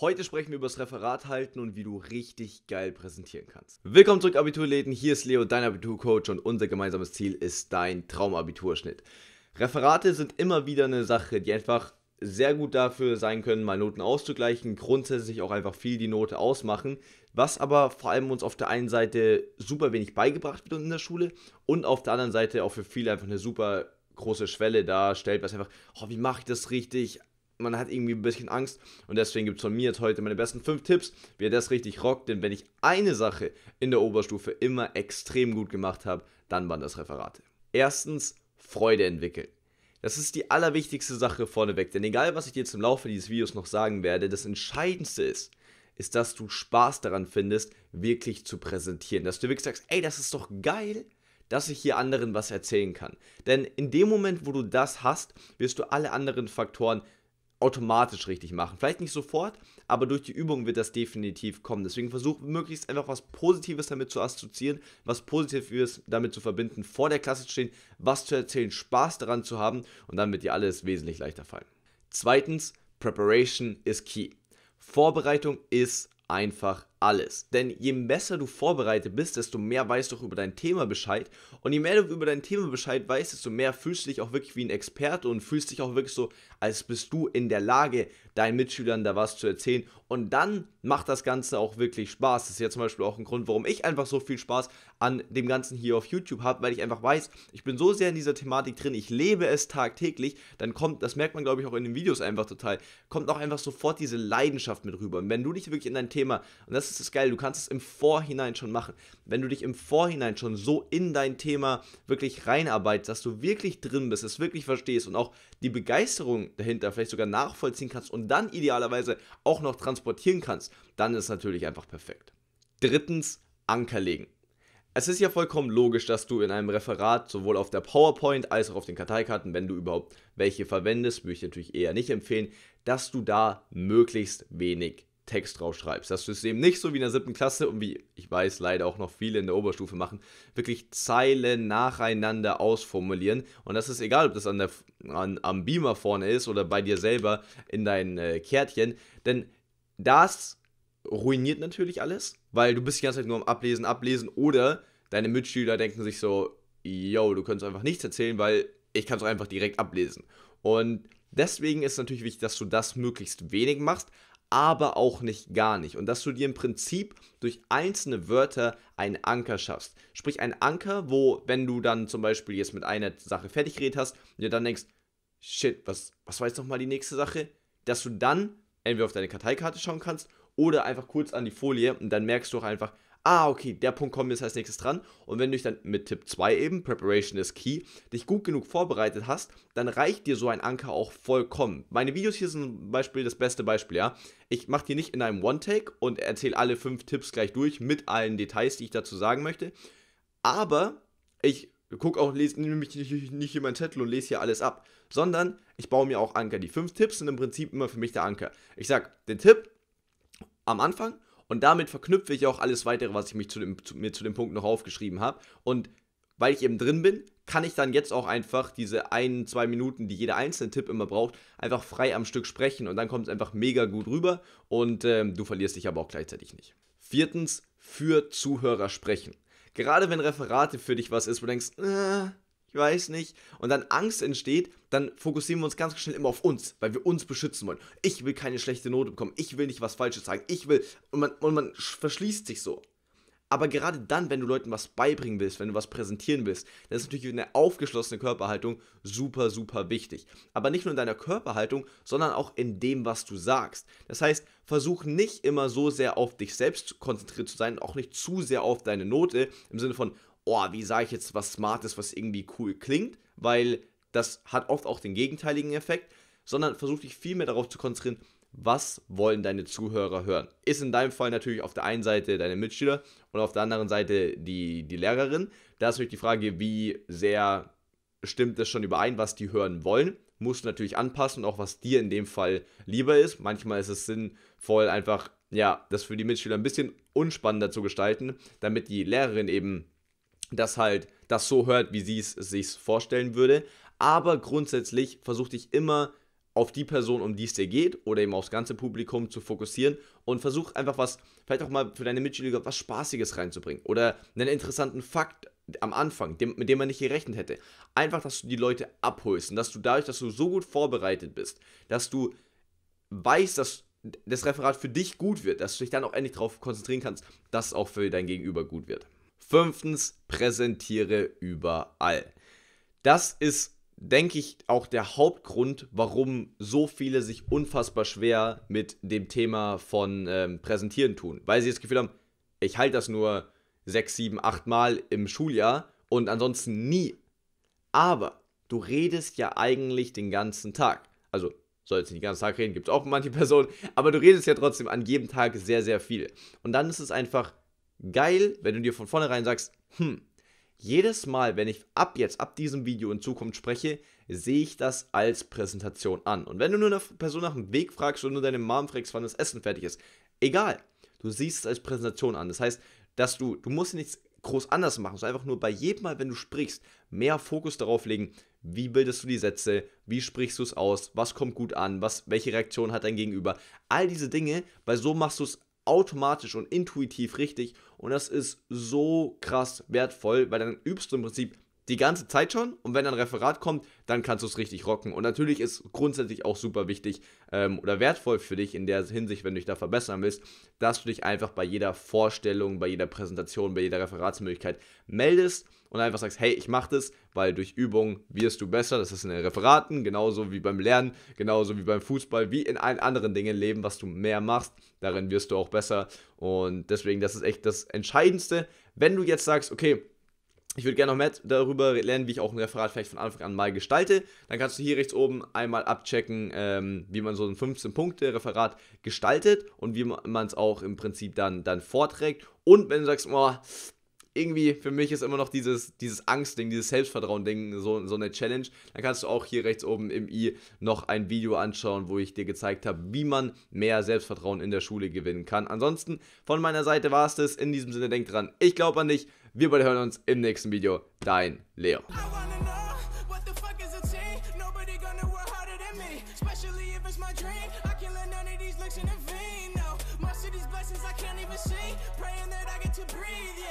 Heute sprechen wir über das Referat halten und wie du richtig geil präsentieren kannst. Willkommen zurück, Abiturläden. Hier ist Leo, dein Abiturcoach und unser gemeinsames Ziel ist dein Traumabiturschnitt. Referate sind immer wieder eine Sache, die einfach sehr gut dafür sein können, mal Noten auszugleichen, grundsätzlich auch einfach viel die Note ausmachen, was aber vor allem uns auf der einen Seite super wenig beigebracht wird in der Schule und auf der anderen Seite auch für viele einfach eine super große Schwelle darstellt, was einfach, oh, wie mache ich das richtig? man hat irgendwie ein bisschen Angst und deswegen gibt es von mir jetzt heute meine besten 5 Tipps, wie ihr das richtig rockt, denn wenn ich eine Sache in der Oberstufe immer extrem gut gemacht habe, dann waren das Referate. Erstens, Freude entwickeln. Das ist die allerwichtigste Sache vorneweg, denn egal was ich dir jetzt im Laufe dieses Videos noch sagen werde, das Entscheidendste ist, ist, dass du Spaß daran findest, wirklich zu präsentieren. Dass du wirklich sagst, ey, das ist doch geil, dass ich hier anderen was erzählen kann. Denn in dem Moment, wo du das hast, wirst du alle anderen Faktoren automatisch richtig machen. Vielleicht nicht sofort, aber durch die Übung wird das definitiv kommen. Deswegen versuch möglichst einfach was Positives damit zu assoziieren, was Positives damit zu verbinden, vor der Klasse zu stehen, was zu erzählen, Spaß daran zu haben und dann wird dir alles wesentlich leichter fallen. Zweitens, Preparation is key. Vorbereitung ist einfach alles. Denn je besser du vorbereitet bist, desto mehr weißt du auch über dein Thema Bescheid. Und je mehr du über dein Thema Bescheid weißt, desto mehr fühlst du dich auch wirklich wie ein Experte und fühlst dich auch wirklich so, als bist du in der Lage, deinen Mitschülern da was zu erzählen. Und dann macht das Ganze auch wirklich Spaß. Das ist ja zum Beispiel auch ein Grund, warum ich einfach so viel Spaß an dem Ganzen hier auf YouTube habe, weil ich einfach weiß, ich bin so sehr in dieser Thematik drin, ich lebe es tagtäglich. Dann kommt, das merkt man glaube ich auch in den Videos einfach total, kommt auch einfach sofort diese Leidenschaft mit rüber. Und wenn du dich wirklich in dein Thema, und das ist das Geile, du kannst es im Vorhinein schon machen. Wenn du dich im Vorhinein schon so in dein Thema wirklich reinarbeitest, dass du wirklich drin bist, es wirklich verstehst und auch die Begeisterung dahinter vielleicht sogar nachvollziehen kannst und dann idealerweise auch noch transportieren kannst, dann ist es natürlich einfach perfekt. Drittens, Anker legen. Es ist ja vollkommen logisch, dass du in einem Referat sowohl auf der PowerPoint als auch auf den Karteikarten, wenn du überhaupt welche verwendest, würde ich natürlich eher nicht empfehlen, dass du da möglichst wenig Text draufschreibst. Dass du es eben nicht so wie in der siebten Klasse und wie ich weiß leider auch noch viele in der Oberstufe machen, wirklich Zeilen nacheinander ausformulieren. Und das ist egal, ob das an der, an, am Beamer vorne ist oder bei dir selber in deinen äh, Kärtchen, denn das ruiniert natürlich alles, weil du bist die ganze Zeit nur am Ablesen, Ablesen oder deine Mitschüler denken sich so, yo, du könntest einfach nichts erzählen, weil ich kann es einfach direkt ablesen. Und deswegen ist es natürlich wichtig, dass du das möglichst wenig machst, aber auch nicht gar nicht. Und dass du dir im Prinzip durch einzelne Wörter einen Anker schaffst. Sprich, ein Anker, wo, wenn du dann zum Beispiel jetzt mit einer Sache fertig geredet hast, und dir dann denkst, shit, was, was war jetzt nochmal die nächste Sache? Dass du dann entweder auf deine Karteikarte schauen kannst oder einfach kurz an die Folie und dann merkst du auch einfach, ah, okay, der Punkt kommt jetzt als nächstes dran. Und wenn du dich dann mit Tipp 2 eben, Preparation is Key, dich gut genug vorbereitet hast, dann reicht dir so ein Anker auch vollkommen. Meine Videos hier sind zum Beispiel das beste Beispiel, ja. Ich mache die nicht in einem One-Take und erzähle alle fünf Tipps gleich durch mit allen Details, die ich dazu sagen möchte. Aber ich gucke auch, nehme mich nicht, nicht in meinen Zettel und lese hier alles ab, sondern ich baue mir auch Anker. Die fünf Tipps sind im Prinzip immer für mich der Anker. Ich sage den Tipp am Anfang und damit verknüpfe ich auch alles weitere, was ich mich zu dem, zu, mir zu dem Punkt noch aufgeschrieben habe. Und weil ich eben drin bin, kann ich dann jetzt auch einfach diese ein, zwei Minuten, die jeder einzelne Tipp immer braucht, einfach frei am Stück sprechen und dann kommt es einfach mega gut rüber und äh, du verlierst dich aber auch gleichzeitig nicht. Viertens, für Zuhörer sprechen. Gerade wenn Referate für dich was ist, wo du denkst, äh, ich weiß nicht, und dann Angst entsteht, dann fokussieren wir uns ganz schnell immer auf uns, weil wir uns beschützen wollen. Ich will keine schlechte Note bekommen, ich will nicht was Falsches sagen, ich will, und man, und man verschließt sich so. Aber gerade dann, wenn du Leuten was beibringen willst, wenn du was präsentieren willst, dann ist natürlich eine aufgeschlossene Körperhaltung super, super wichtig. Aber nicht nur in deiner Körperhaltung, sondern auch in dem, was du sagst. Das heißt, versuch nicht immer so sehr auf dich selbst konzentriert zu sein, auch nicht zu sehr auf deine Note, im Sinne von, oh, wie sage ich jetzt was Smartes, was irgendwie cool klingt, weil das hat oft auch den gegenteiligen Effekt, sondern versuch dich viel mehr darauf zu konzentrieren, was wollen deine Zuhörer hören. Ist in deinem Fall natürlich auf der einen Seite deine Mitschüler und auf der anderen Seite die, die Lehrerin. Da ist natürlich die Frage, wie sehr stimmt es schon überein, was die hören wollen. Musst du natürlich anpassen, auch was dir in dem Fall lieber ist. Manchmal ist es sinnvoll, einfach ja, das für die Mitschüler ein bisschen unspannender zu gestalten, damit die Lehrerin eben das halt das so hört, wie sie es sich vorstellen würde. Aber grundsätzlich versuche ich immer auf die Person, um die es dir geht, oder eben aufs ganze Publikum zu fokussieren und versuch einfach was, vielleicht auch mal für deine Mitschüler was Spaßiges reinzubringen oder einen interessanten Fakt am Anfang, dem, mit dem man nicht gerechnet hätte. Einfach, dass du die Leute abholst und dass du dadurch, dass du so gut vorbereitet bist, dass du weißt, dass das Referat für dich gut wird, dass du dich dann auch endlich darauf konzentrieren kannst, dass es auch für dein Gegenüber gut wird. Fünftens, präsentiere überall. Das ist, denke ich, auch der Hauptgrund, warum so viele sich unfassbar schwer mit dem Thema von ähm, Präsentieren tun. Weil sie das Gefühl haben, ich halte das nur sechs, sieben, acht Mal im Schuljahr und ansonsten nie. Aber du redest ja eigentlich den ganzen Tag. Also soll jetzt nicht den ganzen Tag reden, gibt es auch manche Personen, aber du redest ja trotzdem an jedem Tag sehr, sehr viel. Und dann ist es einfach geil, wenn du dir von vornherein sagst, hm, jedes Mal, wenn ich ab jetzt, ab diesem Video in Zukunft spreche, sehe ich das als Präsentation an. Und wenn du nur eine Person nach dem Weg fragst und nur deine Mom fragst, wann das Essen fertig ist, egal, du siehst es als Präsentation an. Das heißt, dass du, du musst nichts groß anders machen, sondern einfach nur bei jedem Mal, wenn du sprichst, mehr Fokus darauf legen, wie bildest du die Sätze, wie sprichst du es aus, was kommt gut an, was, welche Reaktion hat dein Gegenüber. All diese Dinge, weil so machst du es automatisch und intuitiv richtig und das ist so krass wertvoll, weil dann übst du im Prinzip die ganze Zeit schon. Und wenn ein Referat kommt, dann kannst du es richtig rocken. Und natürlich ist grundsätzlich auch super wichtig ähm, oder wertvoll für dich in der Hinsicht, wenn du dich da verbessern willst, dass du dich einfach bei jeder Vorstellung, bei jeder Präsentation, bei jeder Referatsmöglichkeit meldest und einfach sagst, hey, ich mach das, weil durch Übung wirst du besser. Das ist in den Referaten, genauso wie beim Lernen, genauso wie beim Fußball, wie in allen anderen Dingen im Leben, was du mehr machst, darin wirst du auch besser. Und deswegen, das ist echt das Entscheidendste. Wenn du jetzt sagst, okay, ich würde gerne noch mehr darüber lernen, wie ich auch ein Referat vielleicht von Anfang an mal gestalte. Dann kannst du hier rechts oben einmal abchecken, ähm, wie man so ein 15-Punkte-Referat gestaltet und wie man es auch im Prinzip dann, dann vorträgt. Und wenn du sagst, oh, irgendwie für mich ist immer noch dieses, dieses Angstding, dieses Selbstvertrauen-Ding so, so eine Challenge. Dann kannst du auch hier rechts oben im i noch ein Video anschauen, wo ich dir gezeigt habe, wie man mehr Selbstvertrauen in der Schule gewinnen kann. Ansonsten von meiner Seite war es das. In diesem Sinne, denk dran, ich glaube an dich. Wir beide hören uns im nächsten Video. Dein Leo. blessings I can't even see. Praying that I get to breathe, yeah.